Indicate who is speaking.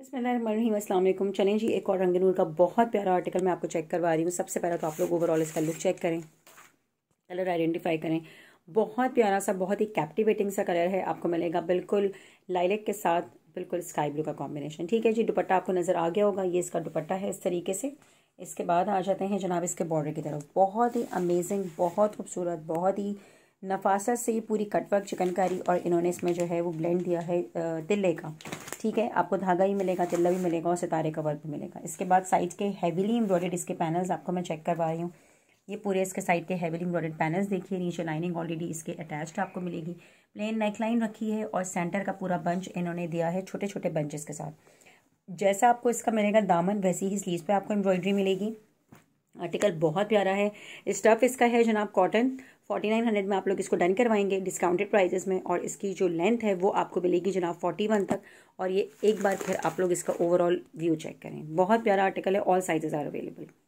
Speaker 1: वालेकुम चलें जी एक और रंगनूर का बहुत प्यारा आर्टिकल मैं आपको चेक करवा रही हूँ सबसे पहले तो आप लोग ओवरऑल इसका लुक चेक करें कलर आइडेंटिफाई करें बहुत प्यारा सा बहुत ही कैप्टिवेटिंग सा कलर है आपको मिलेगा बिल्कुल लाइलेक के साथ बिल्कुल स्काई ब्लू का कॉम्बिनेशन ठीक है जी दुपट्टा आपको नज़र आ गया होगा ये इसका दुपट्टा है इस तरीके से इसके बाद आ जाते हैं जनाब इसके बॉर्डर की तरफ बहुत ही अमेजिंग बहुत खूबसूरत बहुत ही नफासत से ये पूरी कटवर्क चिकनकारी और इन्होंने इसमें जो है वो ब्लेंड दिया है दिल्ली का ठीक है आपको धागा ही मिलेगा तिल्ला भी मिलेगा और सितारे का वर्क भी मिलेगा इसके बाद साइड के हैवीली एम्ब्रॉयडेड इसके पैनल्स आपको मैं चेक करवा रही हूँ ये पूरे इसके साइड के हैवीली एम्ब्रॉयडेड पैनल्स देखिए नीचे लाइनिंग ऑलरेडी इसके अटैच्ड आपको मिलेगी प्लेन नेक लाइन रखी है और सेंटर का पूरा बंच इन्होंने दिया है छोटे छोटे बंचेस के साथ जैसा आपको इसका मिलेगा दामन वैसी ही स्लीव पे आपको एम्ब्रॉयडरी मिलेगी आर्टिकल बहुत प्यारा है स्टफ़ इसका है जनाब कॉटन फोर्टी नाइन हंड्रेड में आप लोग इसको डन करवाएंगे डिस्काउंटेड प्राइजेस में और इसकी जो लेंथ है वो आपको मिलेगी जनाब फोर्टी वन तक और ये एक बार फिर आप लोग इसका ओवरऑल व्यू चेक करें बहुत प्यारा आर्टिकल है ऑल साइजेज़ आर अवेलेबल